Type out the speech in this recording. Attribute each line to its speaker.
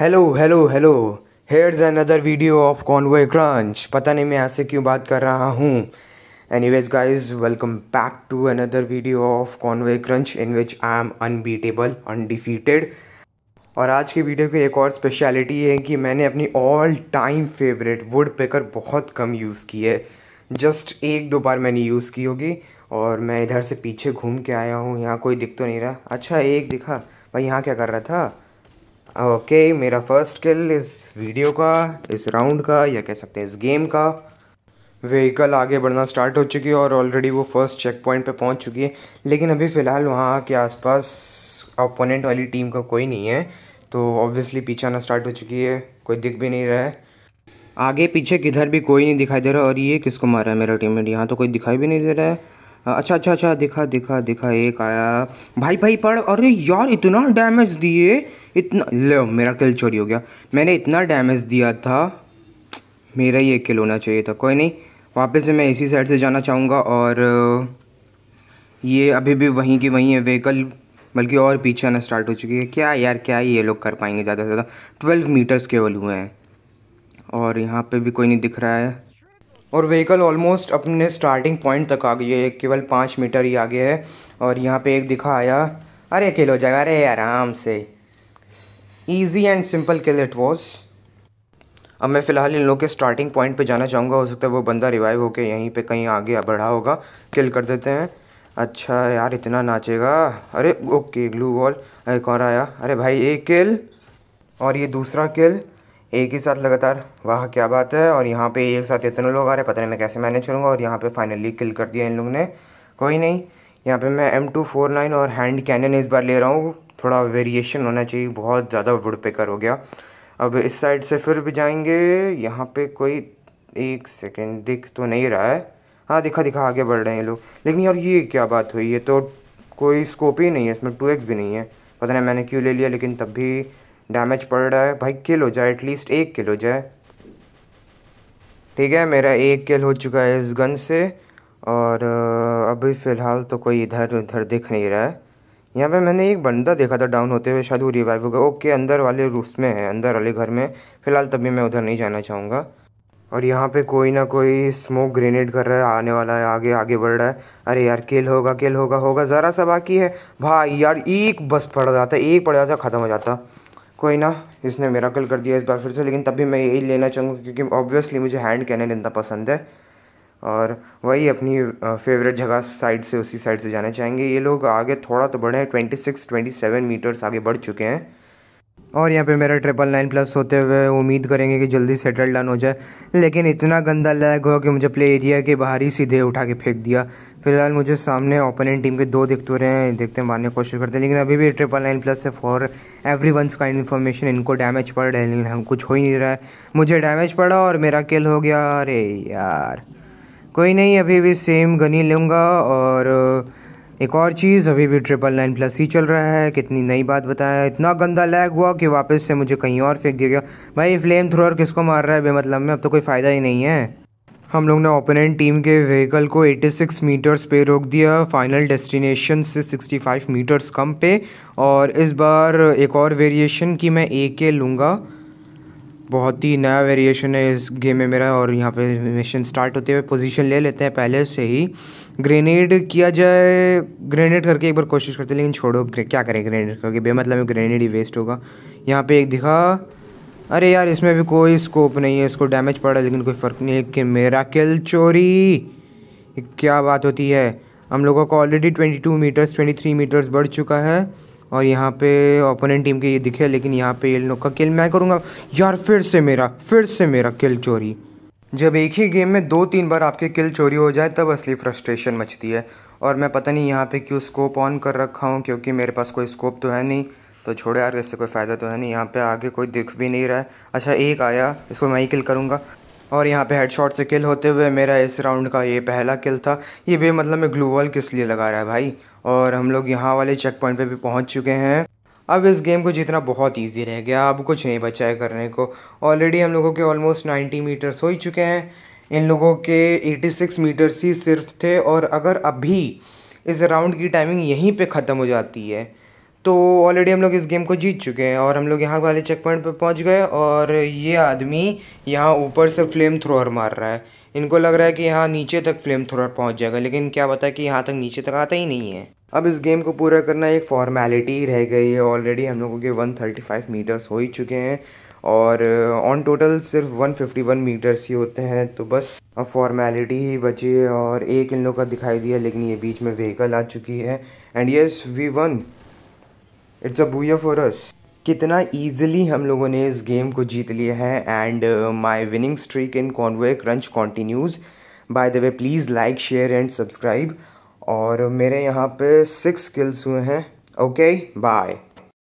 Speaker 1: hello hello hello here's another video of way crunch पता नहीं मैं यहाँ से क्यों बात कर रहा हूँ anyways guys welcome back to another video of convoy crunch in which I am unbeatable undefeated और आज की वीडियो की एक और स्पेशलिटी है कि मैंने अपनी all time favourite woodpecker बहुत कम यूज़ की है जस्ट एक दो बार मैंने यूज़ की होगी और मैं इधर से पीछे घूम के आया हूँ यहाँ कोई दिख तो नहीं रहा अच्छा एक दिखा भाई यहाँ क्या कर रहा था ओके okay, मेरा फर्स्ट किल इस वीडियो का इस राउंड का या कह सकते हैं इस गेम का व्हीकल आगे बढ़ना स्टार्ट हो चुकी है और ऑलरेडी वो फर्स्ट चेक पॉइंट पर पहुँच चुकी है लेकिन अभी फ़िलहाल वहाँ के आसपास अपोनेंट वाली टीम का कोई नहीं है तो ऑब्वियसली पीछे आना स्टार्ट हो चुकी है कोई दिख भी नहीं रहा है आगे पीछे किधर भी कोई नहीं दिखाई दे रहा और ये किसको मारा है मेरा टीम यहाँ तो कोई दिखाई भी नहीं दे रहा है हाँ, अच्छा अच्छा अच्छा दिखा दिखा दिखा एक आया भाई भाई पढ़ अरे यार इतना डैमेज दिए इतना ले मेरा किल चोरी हो गया मैंने इतना डैमेज दिया था मेरा ही एक किल होना चाहिए था कोई नहीं वापस से मैं इसी साइड से जाना चाहूँगा और ये अभी भी वहीं की वहीं है व्हीकल बल्कि और पीछे आना स्टार्ट हो चुकी है क्या यार क्या ये लोग कर पाएंगे ज़्यादा से ज़्यादा ट्वेल्व मीटर्स केवल हुए हैं और यहाँ पे भी कोई नहीं दिख रहा है और व्हीकल ऑलमोस्ट अपने स्टार्टिंग पॉइंट तक आ गई है केवल पाँच मीटर ही आगे है और यहाँ पे एक दिखा आया अरे किल हो जाएगा अरे आराम से easy and simple kill it was अब मैं फ़िलहाल इन लोग के स्टार्टिंग पॉइंट पे जाना चाहूँगा हो सकता है वो बंदा रिवाइव होके यहीं पे कहीं आगे बढ़ा होगा किल कर देते हैं अच्छा यार इतना नाचेगा अरे ओके ग्लू वॉल एक और आया अरे भाई एक किल और ये दूसरा किल एक ही साथ लगातार वाह क्या बात है और यहाँ पे एक साथ इतने लोग आ रहे हैं पता नहीं मैं कैसे मैनेज करूँगा और यहाँ पे फाइनली किल कर दिया इन लोगों ने कोई नहीं यहाँ पे मैं एम टू फोर नाइन और हैंड कैनन इस बार ले रहा हूँ थोड़ा वेरिएशन होना चाहिए बहुत ज़्यादा वुड पेकर हो गया अब इस साइड से फिर भी जाएंगे यहाँ पर कोई एक सेकेंड दिख तो नहीं रहा है हाँ दिखा दिखा आगे बढ़ रहे हैं लोग लेकिन यार ये क्या बात हुई ये तो कोई स्कोप ही नहीं है इसमें टू भी नहीं है पता नहीं मैंने क्यों ले लिया लेकिन तब भी डैमेज पड़ रहा है भाई किल हो जाए एटलीस्ट एक किल हो जाए ठीक है मेरा एक किल हो चुका है इस गन से और अभी फ़िलहाल तो कोई इधर उधर दिख नहीं रहा है यहाँ पे मैंने एक बंदा देखा था डाउन होते हुए शायद वो रिवाइव हो गया ओके अंदर वाले रूस में है अंदर वाले घर में फ़िलहाल तभी मैं उधर नहीं जाना चाहूँगा और यहाँ पे कोई ना कोई स्मोक ग्रेनेड कर रहा है आने वाला है आगे आगे बढ़ रहा है अरे यार किल होगा किल होगा होगा ज़रा सा बाकी है भाई यार एक बस पड़ जाता एक पड़ जाता ख़त्म हो जाता कोई ना इसने मेरा कल कर दिया इस बार फिर से लेकिन तभी मैं यही लेना चाहूँगा क्योंकि ऑब्वियसली मुझे हैंड कैनन इतना पसंद है और वही अपनी फेवरेट जगह साइड से उसी साइड से जाना चाहेंगे ये लोग आगे थोड़ा तो बढ़े हैं twenty six twenty seven meters आगे बढ़ चुके हैं और यहाँ पे मेरा ट्रिपल नाइन प्लस होते हुए उम्मीद करेंगे कि जल्दी सेटल डन हो जाए लेकिन इतना गंदा लैग हुआ कि मुझे प्ले एरिया के बाहर ही सीधे उठा के फेंक दिया फिलहाल मुझे सामने ओपोनेंट टीम के दो दिखते रहे हैं देखते हैं मारने की कोशिश करते हैं लेकिन अभी भी ट्रिपल नाइन प्लस है फॉर एवरी वंस का इन्फॉर्मेशन इनको डैमेज पड़ रहा है लेकिन हम हाँ, कुछ हो ही नहीं रहा है मुझे डैमेज पड़ा और मेरा किल हो गया अरे यार कोई नहीं अभी भी सेम गनी लूँगा और एक और चीज़ अभी भी ट्रिपल नाइन प्लस ही चल रहा है कितनी नई बात बताया इतना गंदा लैग हुआ कि वापस से मुझे कहीं और फेंक दिया गया भाई फ्लेम थ्रोअर किसको मार रहा है बेमतलब में अब तो कोई फ़ायदा ही नहीं है हम लोग ने ओपोनेंट टीम के व्हीकल को 86 मीटर्स पे रोक दिया फाइनल डेस्टिनेशन से 65 मीटर्स कम पे और इस बार एक और वेरिएशन की मैं ए के लूँगा बहुत ही नया वेरिएशन है इस गेम में मेरा और यहाँ पे मिशन स्टार्ट होते हुए पोजीशन ले लेते हैं पहले से ही ग्रेनेड किया जाए ग्रेनेड करके एक बार कोशिश करते हैं लेकिन छोड़ो क्या करें ग्रेनेड करके बेमतलब ग्रेनेड ही वेस्ट होगा यहाँ पे एक दिखा अरे यार इसमें भी कोई स्कोप नहीं है इसको डैमेज पड़ रहा है लेकिन कोई फ़र्क नहीं है कि मेरा किल चोरी क्या बात होती है हम लोगों को already two meters three meters बढ़ चुका है और यहाँ पे ओपोनेंट टीम के ये दिखे लेकिन यहाँ पे ये लोग का किल मैं करूँगा यार फिर से मेरा फिर से मेरा किल चोरी जब एक ही गेम में दो तीन बार आपके किल चोरी हो जाए तब असली फ्रस्ट्रेशन मचती है और मैं पता नहीं यहाँ पे क्यों स्कोप ऑन कर रखा हूँ क्योंकि मेरे पास कोई स्कोप तो है नहीं तो छोड़े यार इससे कोई फ़ायदा तो है नहीं यहाँ पे आगे कोई दिख भी नहीं रहा है अच्छा एक आया इसको मैं ही किल करूँगा और यहाँ पे हेडशॉट से किल होते हुए मेरा इस राउंड का ये पहला किल था ये भी मतलब मैं वॉल किस लिए लगा रहा है भाई और हम लोग यहाँ वाले चेक पॉइंट पे भी पहुँच चुके हैं अब इस गेम को जीतना बहुत इजी रह गया अब कुछ नहीं बचा है करने को ऑलरेडी हम लोगों के ऑलमोस्ट नाइन्टी मीटर्स हो ही चुके हैं इन लोगों के 86 मीटर्स ही सिर्फ थे और अगर अभी इस राउंड की टाइमिंग यहीं पे ख़त्म हो जाती है तो ऑलरेडी हम लोग इस गेम को जीत चुके हैं और हम लोग यहाँ वाले चेक पॉइंट पर पहुँच गए और ये आदमी यहाँ ऊपर से फ्लेम थ्रोअर मार रहा है इनको लग रहा है कि यहाँ नीचे तक फ्लेम थ्रोअर पहुँच जाएगा लेकिन क्या पता कि यहाँ तक नीचे तक आता ही नहीं है अब इस गेम को पूरा करना एक फॉर्मेलिटी रह गई है ऑलरेडी हम लोगों के 135 मीटर्स हो ही चुके हैं और ऑन uh, टोटल सिर्फ 151 मीटर्स ही होते हैं तो बस अब फॉर्मेलिटी ही बची है और एक इन लोग का दिखाई दिया लेकिन ये बीच में व्हीकल आ चुकी है and yes we won it's a booyah for us कितना ईजिली हम लोगों ने इस गेम को जीत लिया है and my winning streak in convoy crunch continues by the way please like share and subscribe और मेरे यहाँ पे सिक्स किल्स हुए हैं ओके बाय